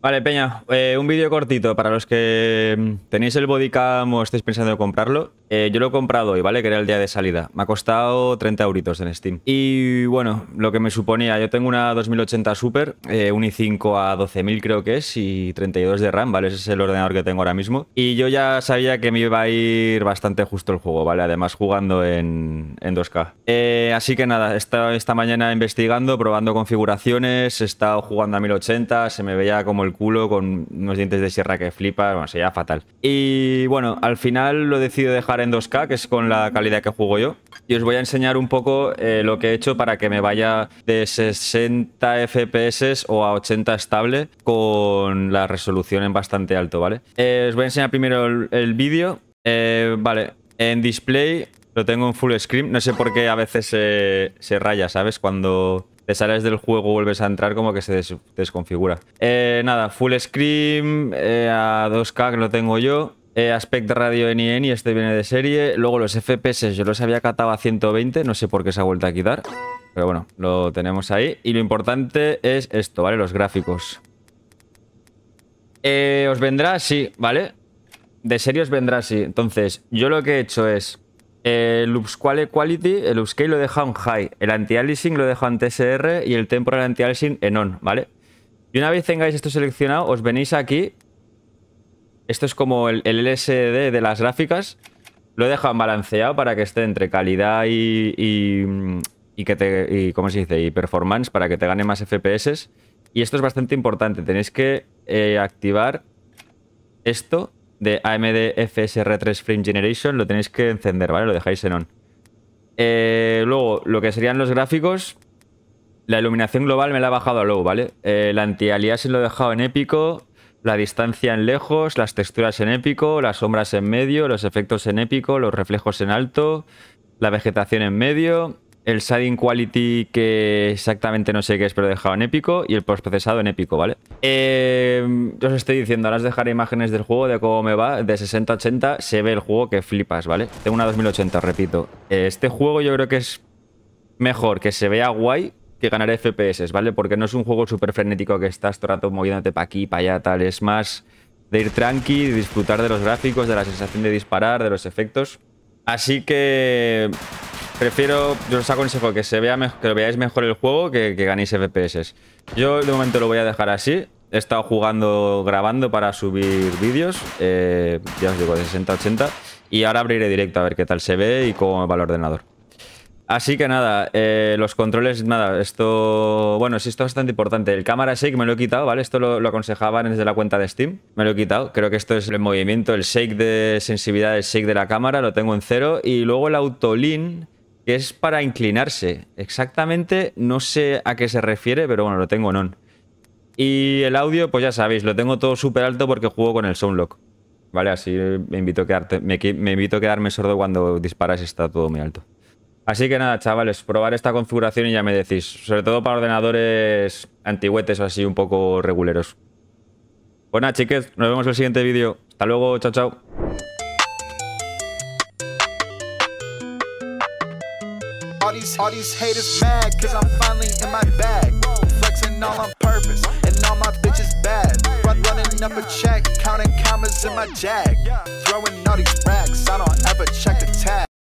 Vale, Peña, eh, un vídeo cortito para los que tenéis el bodycam o estáis pensando en comprarlo. Eh, yo lo he comprado hoy, ¿vale? Que era el día de salida. Me ha costado 30 euritos en Steam. Y bueno, lo que me suponía, yo tengo una 2080 Super, eh, un i5 a 12.000 creo que es, y 32 de RAM, ¿vale? Ese es el ordenador que tengo ahora mismo. Y yo ya sabía que me iba a ir bastante justo el juego, ¿vale? Además jugando en, 2K. Eh, así que nada, estado esta mañana investigando, probando configuraciones, he estado jugando a 1080, se me veía como el culo con unos dientes de sierra que flipa, bueno, sería fatal. Y bueno, al final lo decido dejar en 2K, que es con la calidad que juego yo. Y os voy a enseñar un poco eh, lo que he hecho para que me vaya de 60 FPS o a 80 estable con la resolución en bastante alto, ¿vale? Eh, os voy a enseñar primero el, vídeo. Eh, vale, en display lo tengo en full screen. No sé por qué a veces se, raya, ¿sabes? Cuando te sales del juego, vuelves a entrar, como que se desconfigura. nada, full screen a 2K que lo tengo yo. Eh, Aspect Radio NN y este viene de serie. Luego los FPS yo los había catado a 120, no sé por qué se ha vuelto a quitar. Pero bueno, lo tenemos ahí. Y lo importante es esto, ¿vale? Los gráficos. Eh, os vendrá así, ¿vale? De serie os vendrá así. Entonces, yo lo que he hecho es... Eh, el Upscale Quality, el Upscale lo he dejado en High, el Anti-Aliasing lo he dejado en TSR y el Temporal Anti-Aliasing en On, ¿vale? Y una vez tengáis esto seleccionado, os venís aquí esto es como el, LSD de las gráficas. Lo he dejado balanceado para que esté entre calidad y, y, que te, y, ¿cómo se dice? Y performance para que te gane más FPS. Y esto es bastante importante. Tenéis que eh, activar esto de AMD FSR3 Frame Generation. Lo tenéis que encender, ¿vale? Lo dejáis en on. Eh, luego, lo que serían los gráficos. La iluminación global me la he bajado a low, ¿vale? Eh, la anti-aliasing lo he dejado en épico la distancia en lejos, las texturas en épico, las sombras en medio, los efectos en épico, los reflejos en alto, la vegetación en medio, el shading quality que exactamente no sé qué es, pero he dejado en épico y el postprocesado en épico, ¿vale? Eh, os estoy diciendo, ahora os dejaré imágenes del juego, de cómo me va, de 60 a 80 se ve el juego que flipas, ¿vale? Tengo una 2080, repito. Eh, este juego yo creo que es mejor que se vea guay que ganar FPS, ¿vale? Porque no es un juego súper frenético que estás todo el rato moviéndote para aquí, para allá, tal. Es más de ir tranqui, de disfrutar de los gráficos, de la sensación de disparar, de los efectos. Así que prefiero, yo os aconsejo que, se vea que lo veáis mejor el juego que, que ganéis FPS. Yo de momento lo voy a dejar así. He estado jugando, grabando para subir vídeos, eh, ya os digo, de 60 80. Y ahora abriré directo a ver qué tal se ve y cómo va el ordenador. Así que nada, eh, los controles, nada, esto, bueno, sí, esto es bastante importante. El cámara shake me lo he quitado, ¿vale? Esto lo, aconsejaban desde la cuenta de Steam, me lo he quitado. Creo que esto es el movimiento, el shake de sensibilidad, el shake de la cámara, lo tengo en cero. Y luego el autolin, que es para inclinarse. Exactamente, no sé a qué se refiere, pero bueno, lo tengo en on. Y el audio, pues ya sabéis, lo tengo todo súper alto porque juego con el soundlock. ¿Vale? Así me invito a, me invito a quedarme sordo cuando disparas, está todo muy alto. Así que nada, chavales, probar esta configuración y ya me decís. Sobre todo para ordenadores antihuetes o así un poco reguleros. Bueno, pues chicas nos vemos en el siguiente vídeo. Hasta luego, chao, chao.